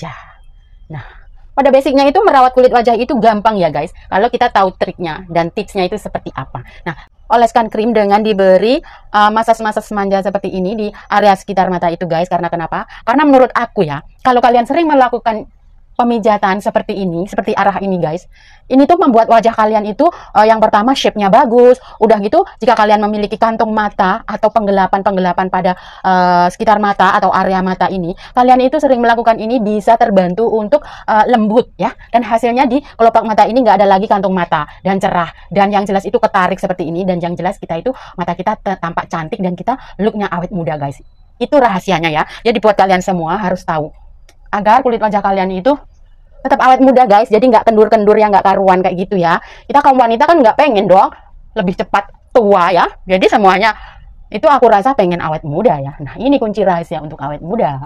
wajah. Nah, pada basicnya itu merawat kulit wajah itu gampang ya guys. Kalau kita tahu triknya dan tipsnya itu seperti apa. Nah, oleskan krim dengan diberi uh, masas-masas manja seperti ini di area sekitar mata itu guys. Karena kenapa? Karena menurut aku ya, kalau kalian sering melakukan pemijatan seperti ini, seperti arah ini guys. Ini tuh membuat wajah kalian itu uh, yang pertama shape-nya bagus. Udah gitu jika kalian memiliki kantung mata atau penggelapan-penggelapan pada uh, sekitar mata atau area mata ini, kalian itu sering melakukan ini bisa terbantu untuk uh, lembut ya. Dan hasilnya di kelopak mata ini nggak ada lagi kantung mata dan cerah dan yang jelas itu ketarik seperti ini dan yang jelas kita itu mata kita tampak cantik dan kita look-nya awet muda guys. Itu rahasianya ya. Jadi buat kalian semua harus tahu agar kulit wajah kalian itu tetap awet muda guys jadi nggak kendur-kendur yang nggak karuan kayak gitu ya kita kaum wanita kan nggak pengen dong lebih cepat tua ya jadi semuanya itu aku rasa pengen awet muda ya nah ini kunci rahasia untuk awet muda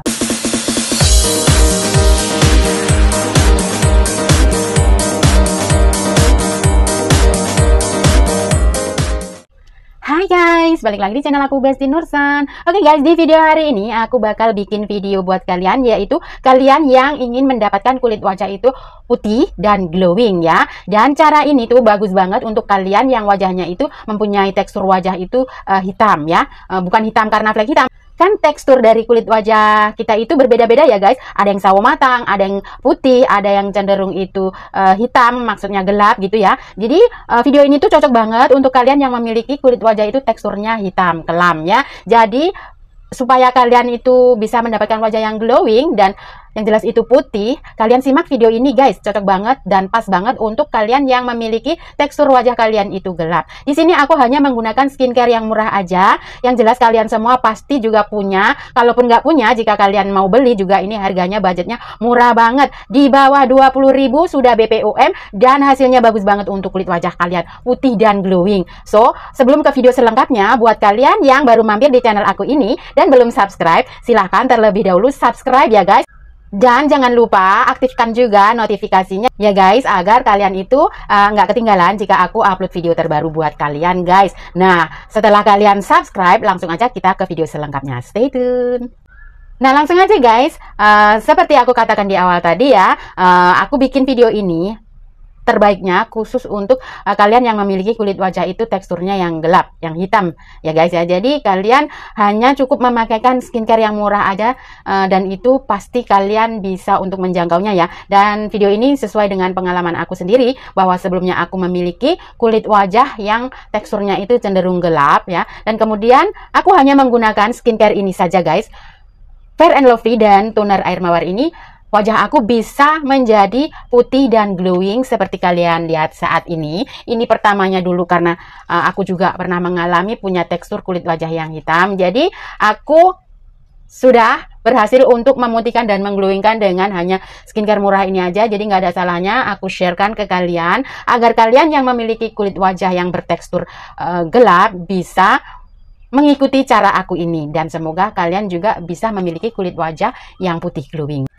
guys, balik lagi di channel aku Besti Nursan Oke okay guys, di video hari ini aku bakal bikin video buat kalian Yaitu kalian yang ingin mendapatkan kulit wajah itu putih dan glowing ya Dan cara ini tuh bagus banget untuk kalian yang wajahnya itu mempunyai tekstur wajah itu uh, hitam ya uh, Bukan hitam karena flek hitam kan tekstur dari kulit wajah kita itu berbeda-beda ya guys. Ada yang sawo matang, ada yang putih, ada yang cenderung itu uh, hitam, maksudnya gelap gitu ya. Jadi uh, video ini tuh cocok banget untuk kalian yang memiliki kulit wajah itu teksturnya hitam kelam ya. Jadi supaya kalian itu bisa mendapatkan wajah yang glowing dan yang jelas itu putih. Kalian simak video ini guys, cocok banget dan pas banget untuk kalian yang memiliki tekstur wajah kalian itu gelap. Di sini aku hanya menggunakan skincare yang murah aja, yang jelas kalian semua pasti juga punya. Kalaupun nggak punya, jika kalian mau beli juga ini harganya budgetnya murah banget. Di bawah 20.000 sudah BPOM dan hasilnya bagus banget untuk kulit wajah kalian, putih dan glowing. So, sebelum ke video selengkapnya, buat kalian yang baru mampir di channel aku ini dan belum subscribe, silahkan terlebih dahulu subscribe ya guys. Dan jangan lupa aktifkan juga notifikasinya ya guys agar kalian itu eh, nggak uh, ketinggalan jika aku upload video terbaru buat kalian guys. Nah setelah kalian subscribe langsung aja kita ke video selengkapnya. Stay tune. Nah langsung aja guys, uh, seperti aku katakan di awal tadi ya, uh, aku bikin video ini terbaiknya khusus untuk uh, kalian yang memiliki kulit wajah itu teksturnya yang gelap, yang hitam ya guys ya. Jadi kalian hanya cukup memakaikan skincare yang murah aja uh, dan itu pasti kalian bisa untuk menjangkaunya ya. Dan video ini sesuai dengan pengalaman aku sendiri bahwa sebelumnya aku memiliki kulit wajah yang teksturnya itu cenderung gelap ya. Dan kemudian aku hanya menggunakan skincare ini saja guys. Fair and Lovely dan toner air mawar ini Wajah aku bisa menjadi putih dan glowing seperti kalian lihat saat ini. Ini pertamanya dulu karena uh, aku juga pernah mengalami punya tekstur kulit wajah yang hitam. Jadi aku sudah berhasil untuk memutihkan dan mengglowingkan dengan hanya skincare murah ini aja. Jadi nggak ada salahnya aku sharekan ke kalian agar kalian yang memiliki kulit wajah yang bertekstur uh, gelap bisa mengikuti cara aku ini dan semoga kalian juga bisa memiliki kulit wajah yang putih glowing.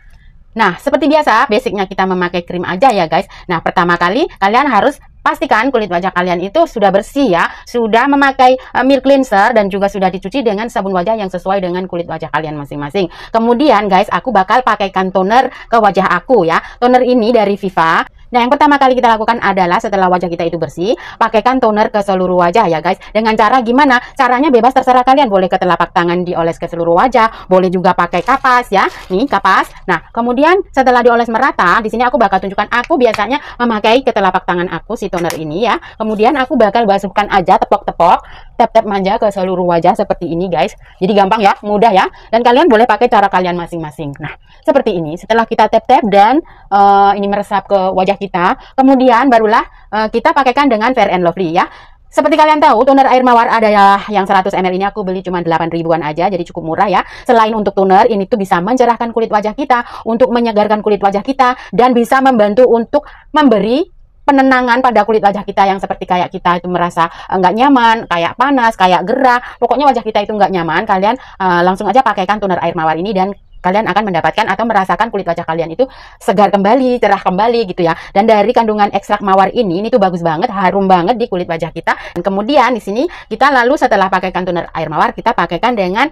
Nah, seperti biasa, basicnya kita memakai krim aja ya guys. Nah, pertama kali kalian harus pastikan kulit wajah kalian itu sudah bersih ya, sudah memakai uh, eh, milk cleanser dan juga sudah dicuci dengan sabun wajah yang sesuai dengan kulit wajah kalian masing-masing. Kemudian guys, aku bakal pakaikan toner ke wajah aku ya. Toner ini dari Viva. Nah, yang pertama kali kita lakukan adalah setelah wajah kita itu bersih, pakaikan toner ke seluruh wajah ya guys. Dengan cara gimana? Caranya bebas terserah kalian. Boleh ke telapak tangan dioles ke seluruh wajah, boleh juga pakai kapas ya. Nih, kapas. Nah, kemudian setelah dioles merata, di sini aku bakal tunjukkan aku biasanya memakai ke telapak tangan aku si toner ini ya. Kemudian aku bakal basuhkan aja tepok-tepok, tap-tap manja ke seluruh wajah seperti ini guys. Jadi gampang ya, mudah ya. Dan kalian boleh pakai cara kalian masing-masing. Nah, seperti ini. Setelah kita tap-tap dan uh, ini meresap ke wajah wajah kita, kemudian barulah uh, kita pakaikan dengan Fair and Lovely ya. Seperti kalian tahu, toner air mawar adalah ya, yang 100 ml ini aku beli cuma 8 ribuan aja, jadi cukup murah ya. Selain untuk toner, ini tuh bisa mencerahkan kulit wajah kita, untuk menyegarkan kulit wajah kita, dan bisa membantu untuk memberi penenangan pada kulit wajah kita yang seperti kayak kita itu merasa eh, nggak nyaman, kayak panas, kayak gerah, pokoknya wajah kita itu nggak nyaman, kalian uh, langsung aja pakaikan toner air mawar ini dan kalian akan mendapatkan atau merasakan kulit wajah kalian itu segar kembali, cerah kembali gitu ya. Dan dari kandungan ekstrak mawar ini, ini tuh bagus banget, harum banget di kulit wajah kita. Dan kemudian di sini kita lalu setelah pakaikan toner air mawar, kita pakaikan dengan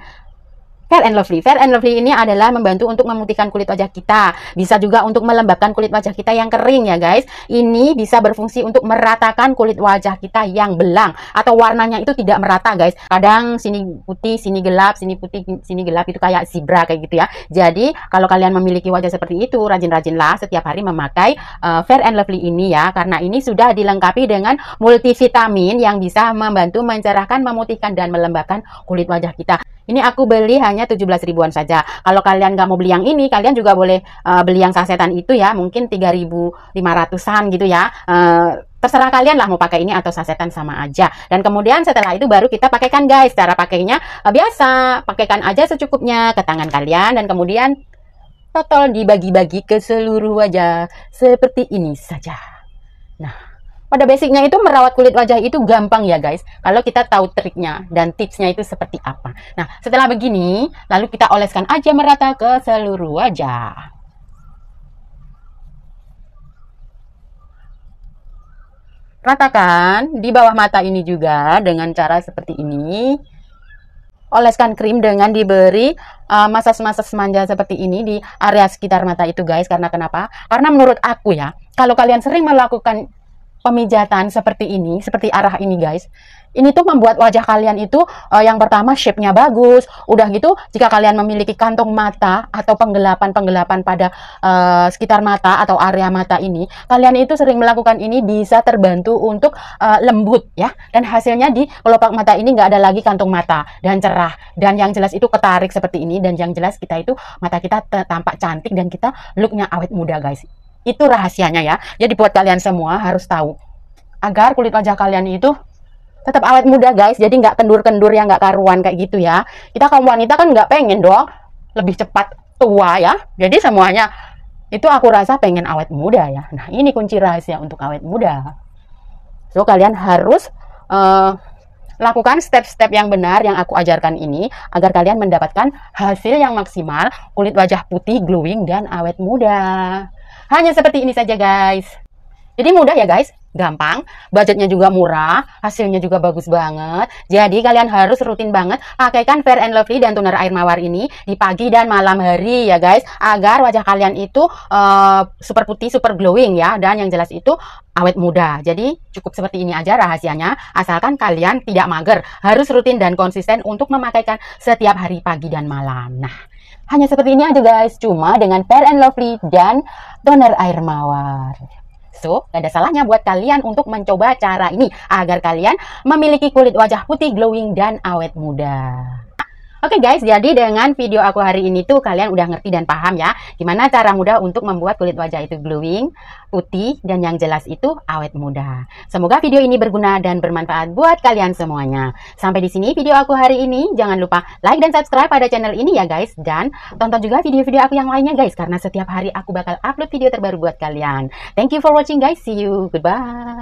Fair and Lovely. Fair and Lovely ini adalah membantu untuk memutihkan kulit wajah kita. Bisa juga untuk melembabkan kulit wajah kita yang kering ya guys. Ini bisa berfungsi untuk meratakan kulit wajah kita yang belang atau warnanya itu tidak merata guys. Kadang sini putih, sini gelap, sini putih, sini gelap itu kayak zebra kayak gitu ya. Jadi kalau kalian memiliki wajah seperti itu, rajin-rajinlah setiap hari memakai uh, Fair and Lovely ini ya. Karena ini sudah dilengkapi dengan multivitamin yang bisa membantu mencerahkan, memutihkan dan melembabkan kulit wajah kita. Ini aku beli hanya 17 ribuan saja. Kalau kalian nggak mau beli yang ini, kalian juga boleh uh, beli yang sasetan itu ya, mungkin 3.500-an gitu ya. Uh, terserah kalian lah mau pakai ini atau sasetan sama aja dan kemudian setelah itu baru kita pakaikan guys cara pakainya uh, biasa pakaikan aja secukupnya ke tangan kalian dan kemudian total dibagi-bagi ke seluruh wajah seperti ini saja nah pada basicnya itu merawat kulit wajah itu gampang ya guys kalau kita tahu triknya dan tipsnya itu seperti apa nah setelah begini lalu kita oleskan aja merata ke seluruh wajah ratakan di bawah mata ini juga dengan cara seperti ini oleskan krim dengan diberi uh, masas-masas manja seperti ini di area sekitar mata itu guys karena kenapa? Karena menurut aku ya, kalau kalian sering melakukan pemijatan seperti ini, seperti arah ini guys, ini tuh membuat wajah kalian itu uh, yang pertama shape-nya bagus. Udah gitu, jika kalian memiliki kantong mata atau penggelapan-penggelapan pada uh, sekitar mata atau area mata ini, kalian itu sering melakukan ini bisa terbantu untuk uh, lembut ya. Dan hasilnya di kelopak mata ini nggak ada lagi kantong mata dan cerah. Dan yang jelas itu ketarik seperti ini dan yang jelas kita itu mata kita tampak cantik dan kita looknya awet muda guys. Itu rahasianya ya. Jadi buat kalian semua harus tahu agar kulit wajah kalian itu tetap awet muda guys jadi nggak kendur-kendur yang nggak karuan kayak gitu ya kita kaum wanita kan nggak pengen dong lebih cepat tua ya jadi semuanya itu aku rasa pengen awet muda ya nah ini kunci rahasia untuk awet muda so kalian harus uh, lakukan step-step yang benar yang aku ajarkan ini agar kalian mendapatkan hasil yang maksimal kulit wajah putih glowing dan awet muda hanya seperti ini saja guys. Jadi mudah ya guys, gampang, budgetnya juga murah, hasilnya juga bagus banget. Jadi kalian harus rutin banget pakaikan Fair and Lovely dan toner air mawar ini di pagi dan malam hari ya guys, agar wajah kalian itu uh, super putih, super glowing ya dan yang jelas itu awet muda. Jadi cukup seperti ini aja rahasianya, asalkan kalian tidak mager, harus rutin dan konsisten untuk memakaikan setiap hari pagi dan malam. Nah, hanya seperti ini aja guys, cuma dengan Fair and Lovely dan toner air mawar. So, gak ada salahnya buat kalian untuk mencoba cara ini agar kalian memiliki kulit wajah putih glowing dan awet muda. Oke okay guys, jadi dengan video aku hari ini tuh kalian udah ngerti dan paham ya gimana cara mudah untuk membuat kulit wajah itu glowing, putih, dan yang jelas itu awet muda. Semoga video ini berguna dan bermanfaat buat kalian semuanya. Sampai di sini video aku hari ini. Jangan lupa like dan subscribe pada channel ini ya guys dan tonton juga video-video aku yang lainnya guys karena setiap hari aku bakal upload video terbaru buat kalian. Thank you for watching guys. See you. Goodbye.